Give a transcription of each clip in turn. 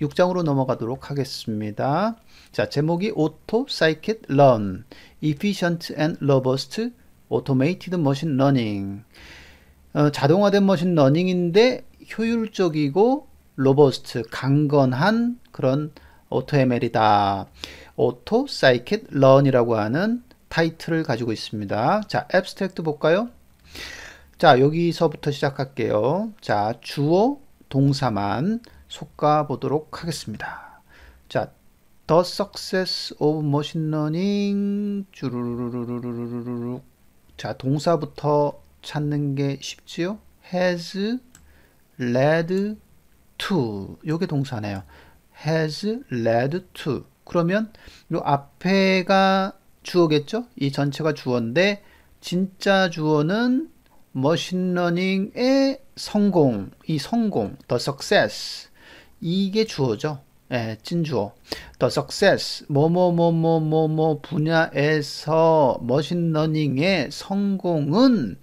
6장으로 넘어가도록 하겠습니다. 자, 제목이 오토 사이킷 런 efficient and robust automated machine learning 어, 자동화된 머신 러닝인데 효율적이고 로버스트 강건한 그런 오토 ML이다. 오토 사이킷 런이라고 하는 타이틀을 가지고 있습니다. 자, 앱스트랙트 볼까요? 자, 여기서부터 시작할게요. 자, 주어 동사만 속가 보도록 하겠습니다. 자, The Success of Machine Learning 주르르르르르르 자, 동사부터 찾는 게 쉽지요? has led to 요게 동사네요. has led to 그러면 요 앞에가 주어겠죠? 이 전체가 주어인데 진짜 주어는 머신러닝의 성공, 이 성공, the success 이게 주어죠. 예, 진주어. The success, 뭐뭐뭐뭐뭐뭐 분야에서 머신러닝의 성공은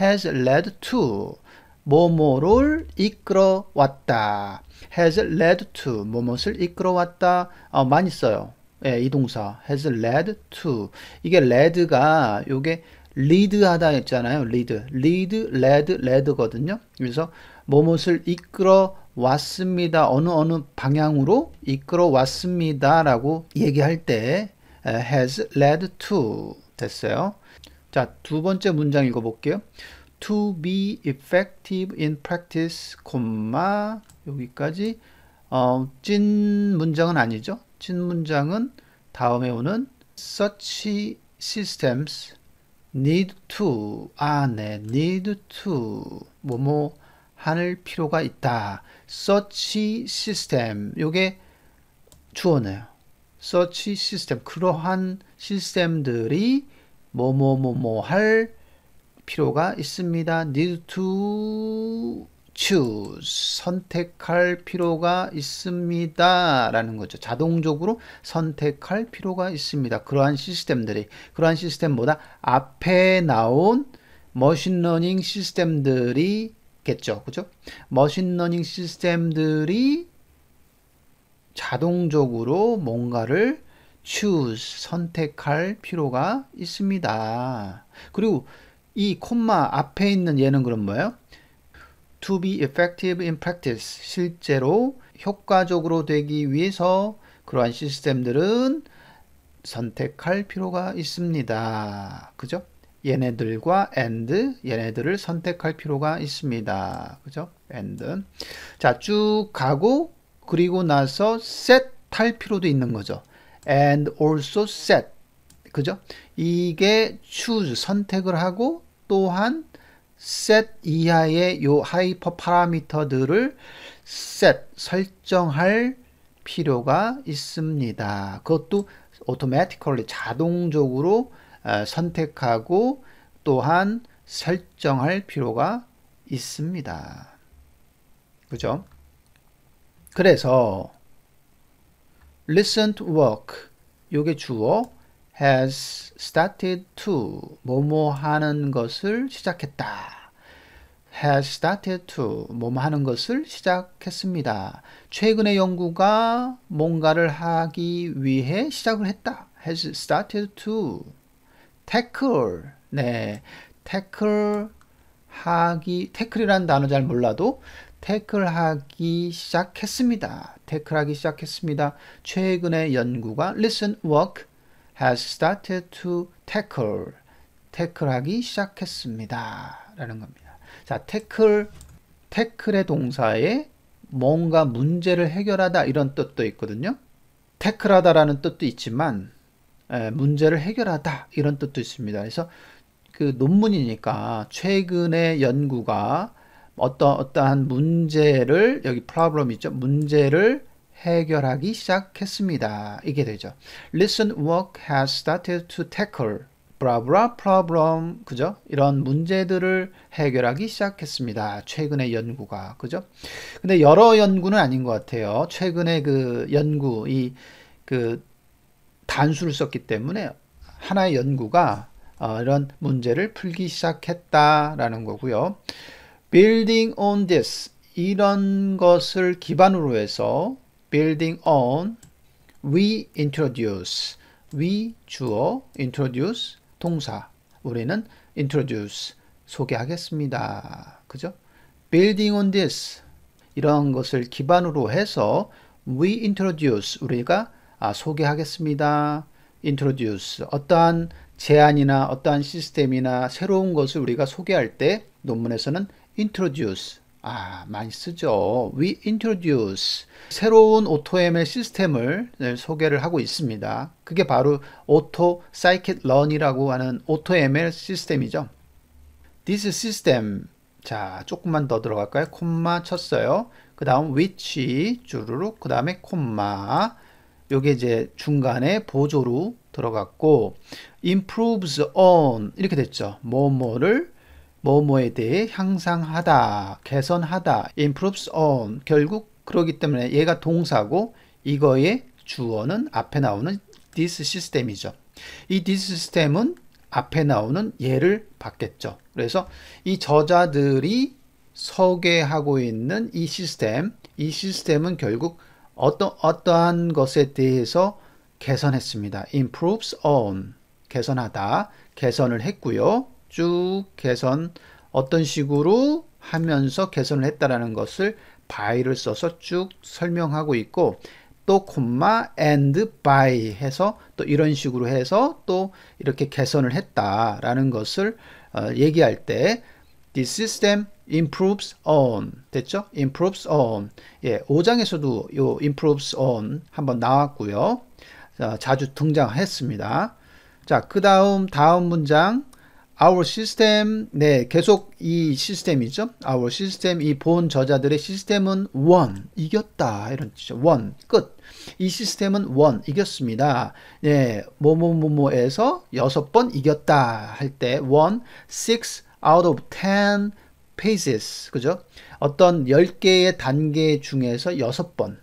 has led to, 뭐뭐를 이끌어왔다. has led to, 뭐뭇을 이끌어왔다. 아, 많이 써요. 예, 이 동사. has led to. 이게 led가, 요게 lead하다 했잖아요. lead. lead, led, led거든요. 그래서 뭐뭇을 이끌어 왔습니다. 어느 어느 방향으로 이끌어 왔습니다. 라고 얘기할 때 has led to 됐어요. 자, 두 번째 문장 읽어볼게요. to be effective in practice, 콤마 여기까지 어, 찐 문장은 아니죠. 찐 문장은 다음에 오는 such systems need to 아, 네, need to 뭐뭐 않을 필요가 있다. search system 요게 주어네요. search system 그러한 시스템들이 뭐뭐뭐 뭐 할 필요가 있습니다. need to choose 선택할 필요가 있습니다 라는 거죠 자동적으로 선택할 필요가 있습니다 그러한 시스템들이 그러한 시스템보다 앞에 나온 머신러닝 시스템들이 겠죠. 그죠? 머신러닝 시스템들이 자동적으로 뭔가를 choose, 선택할 필요가 있습니다. 그리고 이 콤마 앞에 있는 얘는 그럼 뭐예요? to be effective in practice. 실제로 효과적으로 되기 위해서 그러한 시스템들은 선택할 필요가 있습니다. 그죠? 얘네들과 and 얘네들을 선택할 필요가 있습니다. 그죠? and 자, 쭉 가고 그리고 나서 set 할 필요도 있는 거죠. and also set 그죠? 이게 choose 선택을 하고 또한 set 이하의 요 하이퍼 파라미터들을 set 설정할 필요가 있습니다. 그것도 automatically 자동적으로 어, 선택하고 또한 설정할 필요가 있습니다. 그죠? 그래서 listen to work 요게 주어 has started to 뭐뭐 하는 것을 시작했다. has started to 뭐뭐 하는 것을 시작했습니다. 최근의 연구가 뭔가를 하기 위해 시작을 했다. has started to 태클. 네. 태클 하기 태클이라 단어 잘 몰라도 태클하기 시작했습니다. 태클하기 시작했습니다. 최근의 연구가 listen work has started to tackle 태클하기 시작했습니다. 라는 겁니다. 자, 태클 태클의 동사에 뭔가 문제를 해결하다 이런 뜻도 있거든요. 태클하다라는 뜻도 있지만 문제를 해결하다 이런 뜻도 있습니다. 그래서 그 논문이니까 최근의 연구가 어떤 어떠한 문제를 여기 problem이죠. 문제를 해결하기 시작했습니다. 이게 되죠. r e c e n work has started to tackle 브라브라 problem 그죠? 이런 문제들을 해결하기 시작했습니다. 최근의 연구가 그죠? 근데 여러 연구는 아닌 것 같아요. 최근의 그 연구 이그 단수를 썼기 때문에 하나의 연구가 어, 이런 문제를 풀기 시작했다라는 거고요. Building on this 이런 것을 기반으로 해서 building on we introduce we 주어 introduce 동사 우리는 introduce 소개하겠습니다. 그죠? building on this 이런 것을 기반으로 해서 we introduce 우리가 아, 소개하겠습니다. introduce 어떠한 제안이나 어떠한 시스템이나 새로운 것을 우리가 소개할 때 논문에서는 introduce 아 많이 쓰죠. we introduce 새로운 오토ML 시스템을 소개를 하고 있습니다. 그게 바로 오토 사이킷런이라고 하는 오토ML 시스템이죠. this system 자 조금만 더 들어갈까요? 콤마 쳤어요. 그 다음 which 주르륵 그 다음에 콤마 요게 이제 중간에 보조로 들어갔고 improves on 이렇게 됐죠. 뭐뭐를 뭐뭐에 대해 향상하다, 개선하다, improves on 결국 그러기 때문에 얘가 동사고 이거의 주어는 앞에 나오는 this 시스템이죠. 이 this 시스템은 앞에 나오는 예를 받겠죠. 그래서 이 저자들이 소개하고 있는 이 시스템, 이 시스템은 결국 어떤 어떠한 것에 대해서 개선했습니다. improves on 개선하다 개선을 했고요. 쭉 개선 어떤 식으로 하면서 개선을 했다라는 것을 by를 써서 쭉 설명하고 있고 또 콤마 and by 해서 또 이런 식으로 해서 또 이렇게 개선을 했다라는 것을 어, 얘기할 때 this system improves on 됐죠? improves on 예, 5장에서도 요 improves on 한번 나왔고요. 자, 주 등장했습니다. 자, 그 다음 다음 문장 our system 네, 계속 이 시스템이죠. our system 이 본 저자들의 시스템은 won 이겼다 이런 뜻이죠. won 끝. 이 시스템은 won 이겼습니다. 예, 뭐뭐뭐뭐에서 여섯 번 이겼다 할때 won six out of t e phases, 그죠? 어떤 10개의 단계 중에서 6번,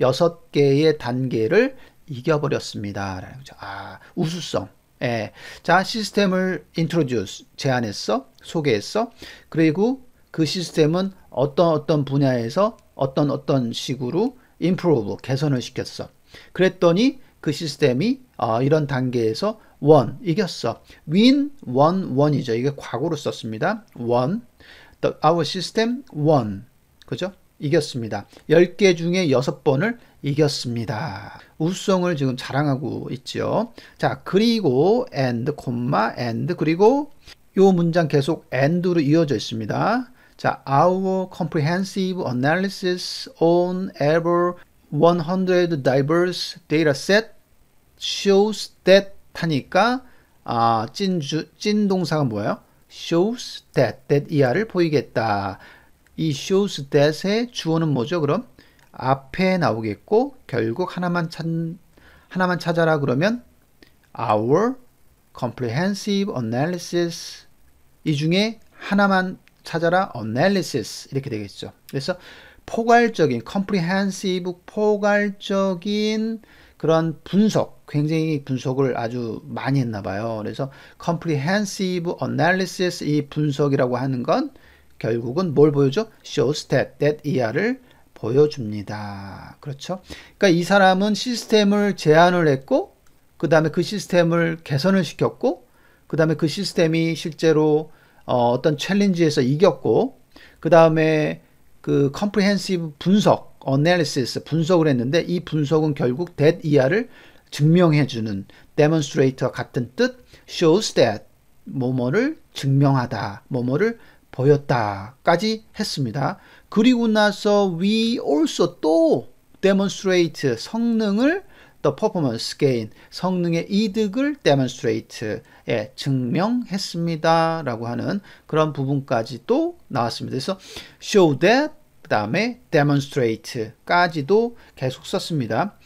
6개의 단계를 이겨버렸습니다. 라죠 아, 우수성. 예. 자, 시스템을 introduce, 제안했어, 소개했어. 그리고 그 시스템은 어떤 어떤 분야에서 어떤 어떤 식으로 improve, 개선을 시켰어. 그랬더니 그 시스템이 어, 이런 단계에서 원 이겼어. win, o n 이죠 이게 과거로 썼습니다. 원 The, our system won. 그죠? 이겼습니다. 10개 중에 6번을 이겼습니다. 우수성을 지금 자랑하고 있죠. 자, 그리고 and, 콤마, and, 그리고 요 문장 계속 and로 이어져 있습니다. 자, our comprehensive analysis on ever 100 diverse data set shows that 하니까 아, 찐, 주, 찐 동사가 뭐예요? shows that, that 이하를 보이겠다. 이 shows that의 주어는 뭐죠? 그럼 앞에 나오겠고 결국 하나만 찾 하나만 찾아라 그러면 our comprehensive analysis 이 중에 하나만 찾아라 analysis 이렇게 되겠죠. 그래서 포괄적인 comprehensive 포괄적인 그런 분석, 굉장히 분석을 아주 많이 했나 봐요. 그래서 comprehensive analysis 이 분석이라고 하는 건 결국은 뭘 보여줘? shows that, that 이하를 보여줍니다. 그렇죠? 그러니까 이 사람은 시스템을 제안을 했고, 그 다음에 그 시스템을 개선을 시켰고, 그 다음에 그 시스템이 실제로 어, 어떤 챌린지에서 이겼고, 그 다음에 그 컴프리헨시브 분석, 어 a n a 스 y s 분석을 했는데 이 분석은 결국 that 이하를 증명해 주는 demonstrate와 같은 뜻 shows that 뭐뭐를 증명하다, 뭐뭐를 보였다까지 했습니다. 그리고 나서 we also 또 demonstrate 성능을 또 퍼포먼스 게인 성능의 이득을 데몬스트레이트에 증명했습니다 라고 하는 그런 부분까지도 나왔습니다 그래서 show that 그 다음에 demonstrate 까지도 계속 썼습니다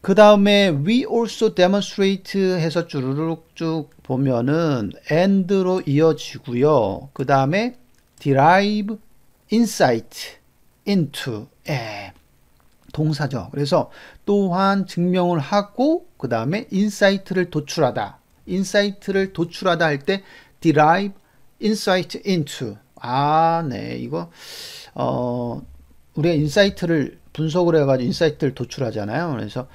그 다음에 we also demonstrate 해서 주르륵 쭉 보면은 and로 이어지고요 그 다음에 derive insight into 예. 동사죠. 그래서 또한 증명을 하고 그 다음에 인사이트를 도출하다. 인사이트를 도출하다 할 때 derive insight into 아, 네. 이거 어 우리가 인사이트를 분석을 해 가지고 인사이트를 도출하잖아요. 그래서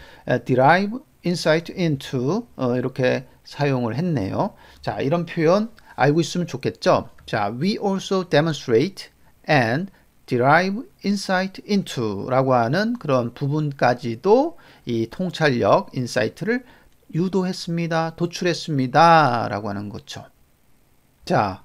derive insight into 어, 이렇게 사용을 했네요. 자, 이런 표현 알고 있으면 좋겠죠? 자, we also demonstrate and derive insight into라고 하는 그런 부분까지도 이 통찰력 인사이트를 유도했습니다. 도출했습니다. 라고 하는 거죠. 자,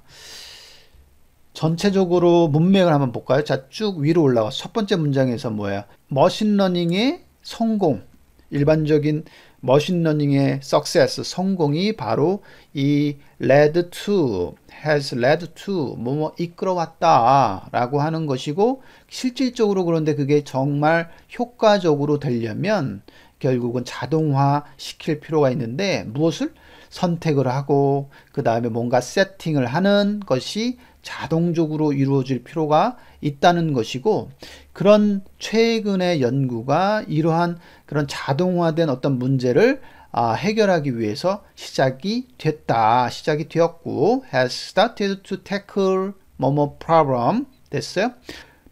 전체적으로 문맥을 한번 볼까요? 자, 쭉 위로 올라가. 첫 번째 문장에서 뭐야? 머신러닝의 성공, 일반적인 머신러닝의 success, 성공이 바로 이 led to, has led to, 뭐뭐 이끌어왔다 라고 하는 것이고 실질적으로 그런데 그게 정말 효과적으로 되려면 결국은 자동화 시킬 필요가 있는데 무엇을? 선택을 하고 그 다음에 뭔가 세팅을 하는 것이 자동적으로 이루어질 필요가 있다는 것이고 그런 최근의 연구가 이러한 그런 자동화된 어떤 문제를 아, 해결하기 위해서 시작이 됐다. 시작이 되었고 has started to tackle 뭐뭐 problem 됐어요.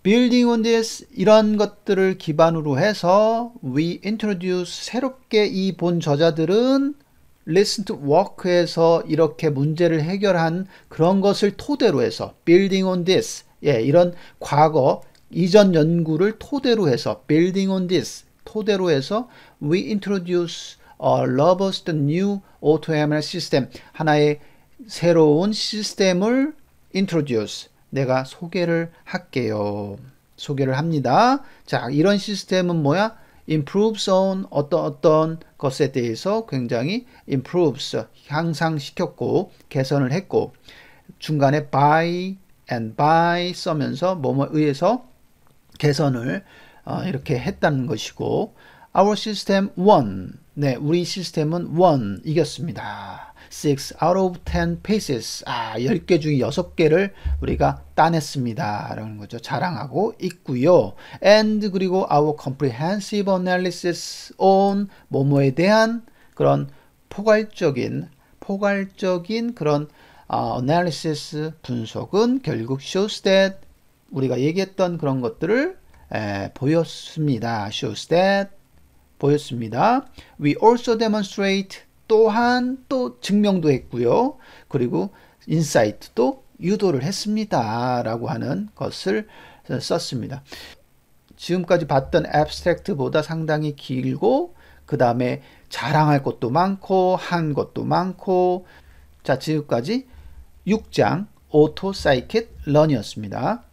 building on this 이런 것들을 기반으로 해서 we introduce 새롭게 이 본 저자들은 listen to work에서 이렇게 문제를 해결한 그런 것을 토대로 해서 building on this 예, 이런 과거 이전 연구를 토대로 해서 building on this 토대로 해서 we introduce a robust new AutoML system 하나의 새로운 시스템을 introduce 내가 소개를 할게요. 소개를 합니다. 자, 이런 시스템은 뭐야? improves on 어떤 어떤 것에 대해서 굉장히 improves 향상시켰고 개선을 했고 중간에 by and by 써면서 뭐뭐 의해서 개선을 어, 이렇게 했다는 것이고 Our system won. 네, 우리 시스템은 won 이겼습니다. 6 out of 10 p a e c e s 아, 10개 중에 6개를 우리가 따냈습니다. 라는 거죠. 자랑하고 있고요. and 그리고 our comprehensive analysis on 뭐뭐에 대한 그런 포괄적인 포괄적인 그런 어, analysis 분석은 결국 shows that 우리가 얘기했던 그런 것들을 에, 보였습니다. shows that 보였습니다. We also demonstrate 또한 또 증명도 했고요. 그리고 insight도 유도를 했습니다. 라고 하는 것을 썼습니다. 지금까지 봤던 abstract보다 상당히 길고 그 다음에 자랑할 것도 많고 한 것도 많고 자 지금까지 6장 오토 사이킷 런이었습니다.